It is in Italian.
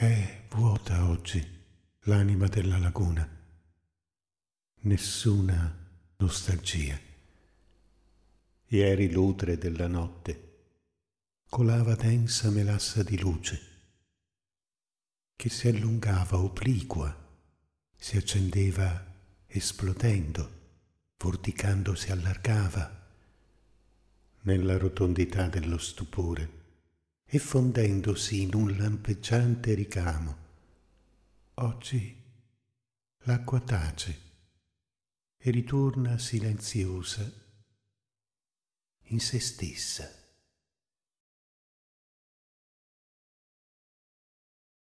È vuota oggi l'anima della laguna. Nessuna nostalgia. Ieri l'utre della notte colava densa melassa di luce che si allungava obliqua, si accendeva esplodendo, vorticando si allargava nella rotondità dello stupore e fondendosi in un lampeggiante ricamo. Oggi l'acqua tace e ritorna silenziosa in se stessa.